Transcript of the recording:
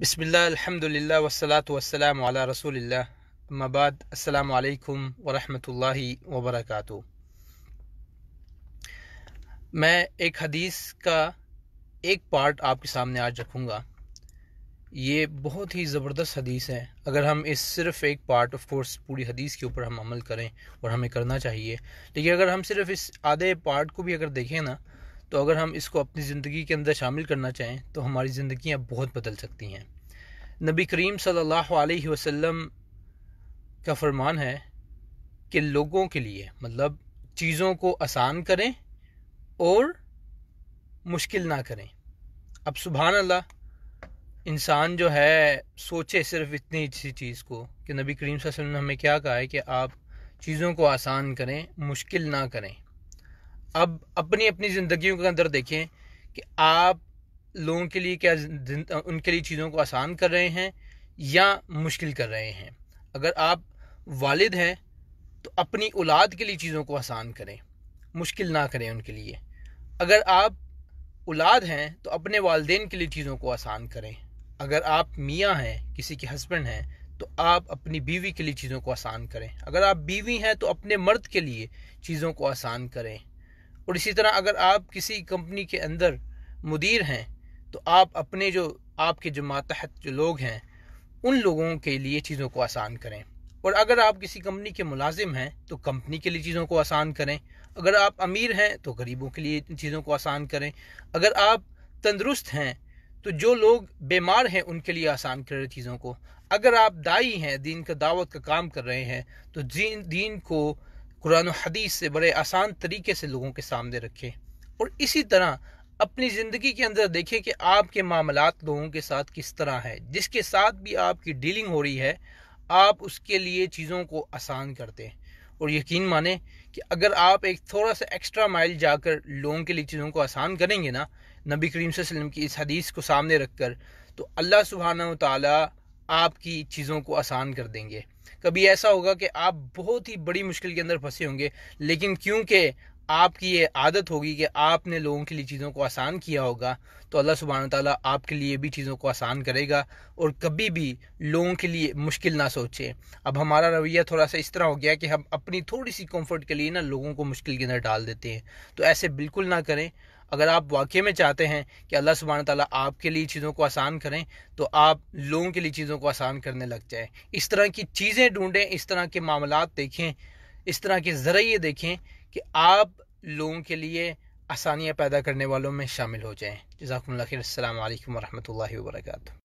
बसमिल्ल वसलात वसलाम अला रसूलिल्लाह मबाद अस्सलाम वालेकुम वरहमतुल्लाहि वबरकातु मैं एक हदीस का एक पार्ट आपके सामने आज रखूँगा ये बहुत ही ज़बरदस्त हदीस है अगर हम इस सिर्फ एक पार्ट ऑफ कोर्स पूरी हदीस के ऊपर हम अमल करें और हमें करना चाहिए लेकिन अगर हम सिर्फ इस आधे पार्ट को भी अगर देखें ना तो अगर हम इसको अपनी ज़िंदगी के अंदर शामिल करना चाहें तो हमारी ज़िंदियाँ बहुत बदल सकती हैं नबी करीम सल्ला वसम का फरमान है कि लोगों के लिए मतलब चीज़ों को आसान करें और मुश्किल ना करें अब सुबह अल्लाह इंसान जो है सोचे सिर्फ इतनी इसी चीज़ को कि नबी करीम वसल्लम ने हमें क्या कहा है कि आप चीज़ों को आसान करें मुश्किल ना करें अब अपनी अपनी ज़िंदगी के अंदर देखें कि आप लोगों के लिए क्या उनके लिए चीज़ों को आसान कर रहे हैं या मुश्किल कर रहे हैं अगर आप वालिद हैं तो अपनी औलाद के लिए चीज़ों को आसान करें मुश्किल ना करें उनके लिए अगर आप औलाद हैं तो अपने वालदेन के लिए चीज़ों को आसान करें अगर आप मियाँ हैं किसी के हस्बैंड हैं तो आप अपनी बीवी के लिए चीज़ों को आसान करें अगर आप बीवी हैं तो अपने मर्द के लिए चीज़ों को आसान करें और इसी तरह अगर आप किसी कंपनी के अंदर मुदीर हैं तो आप अपने जो आपके जो मातहत जो लोग हैं उन लोगों के लिए चीज़ों को आसान करें और अगर आप किसी कंपनी के मुलाजिम हैं तो कंपनी के लिए चीज़ों को आसान करें अगर आप अमीर हैं तो गरीबों के लिए चीज़ों को आसान करें अगर आप तंदरुस्त हैं तो जो लोग बीमार हैं उनके लिए आसान करें चीज़ों को अगर आप दाई हैं दीन का दावत का काम कर रहे हैं तो दीन को कुरान हदीस से बड़े आसान तरीके से लोगों के सामने रखें और इसी तरह अपनी ज़िंदगी के अंदर देखें कि आपके मामला लोगों के साथ किस तरह है जिसके साथ भी आपकी डीलिंग हो रही है आप उसके लिए चीज़ों को आसान करते हैं और यकीन माने कि अगर आप एक थोड़ा सा एक्स्ट्रा माइल जाकर लोगों के लिए चीज़ों को आसान करेंगे ना नबी करीम की इस हदीस को सामने रखकर तो अल्लाह सुबहाना ताली आपकी चीज़ों को आसान कर देंगे कभी ऐसा होगा कि आप बहुत ही बड़ी मुश्किल के अंदर फंसे होंगे लेकिन क्योंकि आपकी ये आदत होगी कि आपने लोगों के लिए चीज़ों को आसान किया होगा तो अल्लाह सुबहान ताली आपके लिए भी चीज़ों को आसान करेगा और कभी भी लोगों के लिए मुश्किल ना सोचें अब हमारा रवैया थोड़ा सा इस तरह हो गया कि हम अपनी थोड़ी सी कंफर्ट के लिए ना लोगों को मुश्किल के अंदर डाल देते हैं तो ऐसे बिल्कुल ना करें अगर आप वाकई में चाहते हैं कि अल्लाह सुबहान तला आपके लिए चीज़ों को आसान करें तो आप लोगों के लिए चीज़ों को आसान करने लग जाए इस तरह की चीज़ें ढूंढें इस तरह के मामला देखें इस तरह के ज़रिए देखें कि आप लोगों के लिए आसानियाँ पैदा करने वालों में शामिल हो जाएँ जजाक खीर अल्लाम वरहमल वर्का